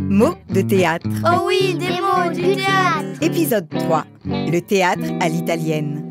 Mots de théâtre. Oh oui, des mots du théâtre. Épisode 3. Le théâtre à l'italienne.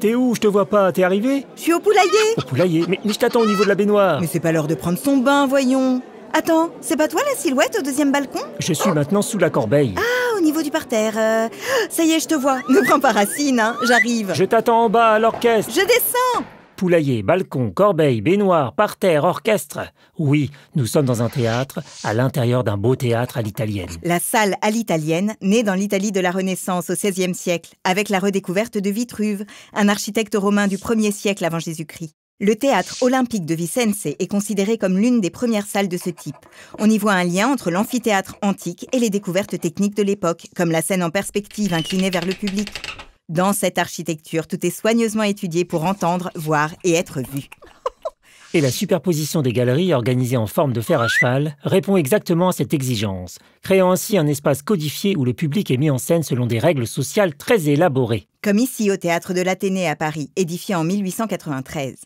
T'es où Je te vois pas. T'es arrivé Je suis au poulailler. Au poulailler mais, je t'attends au niveau de la baignoire. Mais c'est pas l'heure de prendre son bain, voyons. Attends, c'est pas toi la silhouette au deuxième balcon Je suis maintenant sous la corbeille. Ah, au niveau du parterre. Euh, ça y est, je te vois. Ne prends pas racine, hein. J'arrive. Je t'attends en bas à l'orchestre. Je descends poulailler, balcon, corbeille, baignoire, parterre, orchestre. Oui, nous sommes dans un théâtre, à l'intérieur d'un beau théâtre à l'italienne. La salle à l'italienne, née dans l'Italie de la Renaissance au XVIe siècle, avec la redécouverte de Vitruve, un architecte romain du 1er siècle avant Jésus-Christ. Le théâtre olympique de Vicence est considéré comme l'une des premières salles de ce type. On y voit un lien entre l'amphithéâtre antique et les découvertes techniques de l'époque, comme la scène en perspective inclinée vers le public. Dans cette architecture, tout est soigneusement étudié pour entendre, voir et être vu. Et la superposition des galeries organisées en forme de fer à cheval répond exactement à cette exigence, créant ainsi un espace codifié où le public est mis en scène selon des règles sociales très élaborées. Comme ici au théâtre de l'Athénée à Paris, édifié en 1893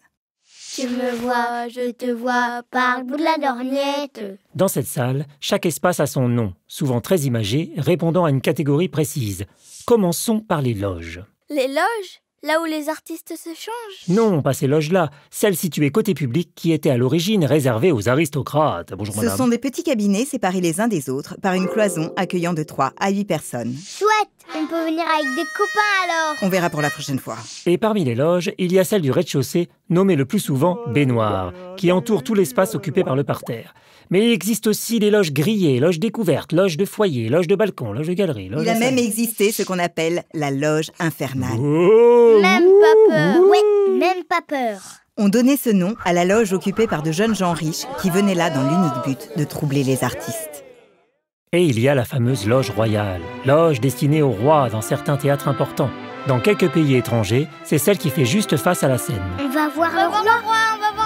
me vois, je te vois, par le bout de la lorgnette. Dans cette salle, chaque espace a son nom, souvent très imagé, répondant à une catégorie précise. Commençons par les loges. Les loges Là où les artistes se changent Non, pas ces loges-là, celles situées côté public qui étaient à l'origine réservées aux aristocrates. Bonjour Ce sont des petits cabinets séparés les uns des autres par une cloison accueillant de 3 à 8 personnes. Chouette on peut venir avec des copains alors On verra pour la prochaine fois. Et parmi les loges, il y a celle du rez-de-chaussée, nommée le plus souvent baignoire, qui entoure tout l'espace occupé par le parterre. Mais il existe aussi les loges grillées, loges découvertes, loges de foyer, loges de balcon, loges de galerie. Loges il a même existé ce qu'on appelle la loge infernale. Oh même pas peur Ouais, même pas peur on donnait ce nom à la loge occupée par de jeunes gens riches qui venaient là dans l'unique but de troubler les artistes. Et il y a la fameuse loge royale, loge destinée au roi dans certains théâtres importants. Dans quelques pays étrangers, c'est celle qui fait juste face à la scène. On va voir, le, roi. on va voir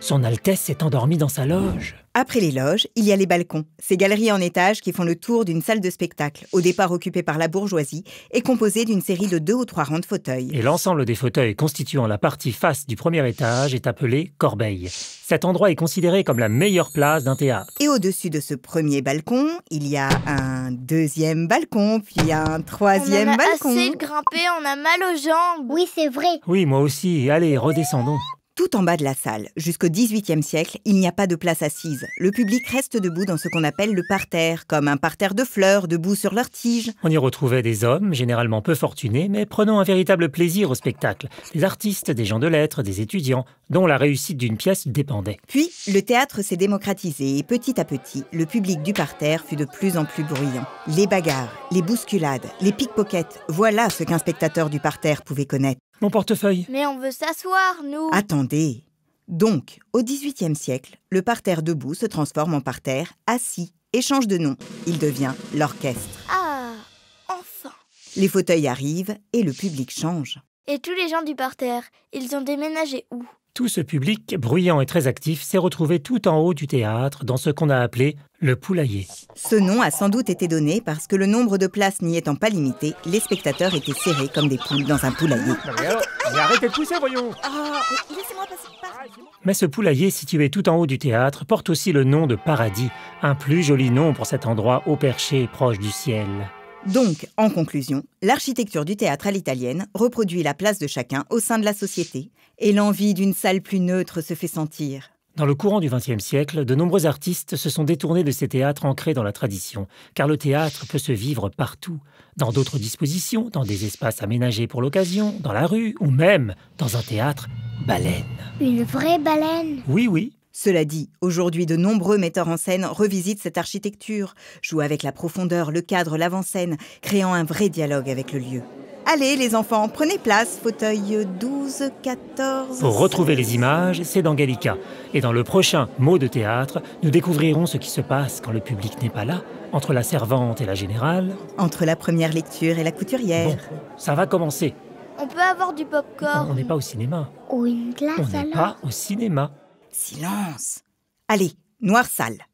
son Altesse s'est endormie dans sa loge. Après les loges, il y a les balcons, ces galeries en étage qui font le tour d'une salle de spectacle, au départ occupée par la bourgeoisie et composée d'une série de deux ou trois rangs de fauteuils. Et l'ensemble des fauteuils constituant la partie face du premier étage est appelé corbeille. Cet endroit est considéré comme la meilleure place d'un théâtre. Et au-dessus de ce premier balcon, il y a un deuxième balcon, puis un troisième on en a Assez de grimper, on a mal aux jambes. Oui, c'est vrai. Oui, moi aussi. Allez, redescendons en bas de la salle. Jusqu'au XVIIIe siècle, il n'y a pas de place assise. Le public reste debout dans ce qu'on appelle le parterre, comme un parterre de fleurs debout sur leurs tiges. On y retrouvait des hommes, généralement peu fortunés, mais prenant un véritable plaisir au spectacle. Des artistes, des gens de lettres, des étudiants, dont la réussite d'une pièce dépendait. Puis, le théâtre s'est démocratisé et petit à petit, le public du parterre fut de plus en plus bruyant. Les bagarres, les bousculades, les pickpockets, voilà ce qu'un spectateur du parterre pouvait connaître. Mon portefeuille. Mais on veut s'asseoir, nous. Attendez. Donc, au XVIIIe siècle, le parterre debout se transforme en parterre assis et change de nom. Il devient l'orchestre. Ah, enfin. Les fauteuils arrivent et le public change. Et tous les gens du parterre, ils ont déménagé où tout ce public bruyant et très actif s'est retrouvé tout en haut du théâtre, dans ce qu'on a appelé le poulailler. Ce nom a sans doute été donné parce que le nombre de places n'y étant pas limité, les spectateurs étaient serrés comme des poules dans un poulailler. Mais, ce poulailler situé tout en haut du théâtre porte aussi le nom de paradis, un plus joli nom pour cet endroit haut perché et proche du ciel. Donc, en conclusion, l'architecture du théâtre à l'italienne reproduit la place de chacun au sein de la société, et l'envie d'une salle plus neutre se fait sentir. Dans le courant du XXe siècle, de nombreux artistes se sont détournés de ces théâtres ancrés dans la tradition, car le théâtre peut se vivre partout, dans d'autres dispositions, dans des espaces aménagés pour l'occasion, dans la rue, ou même dans un théâtre baleine. Une vraie baleine Oui, oui, cela dit, aujourd'hui de nombreux metteurs en scène revisitent cette architecture, jouent avec la profondeur, le cadre, l'avant-scène, créant un vrai dialogue avec le lieu. Allez les enfants, prenez place, fauteuil 12, 14... Pour retrouver les images, c'est dans Gallica. Et dans le prochain mot de théâtre, nous découvrirons ce qui se passe quand le public n'est pas là, entre la servante et la générale. Entre la première lecture et la couturière. ça va commencer. On peut avoir du pop-corn. On n'est pas au cinéma. une glace On n'est pas au cinéma. Silence. Allez, noir sale.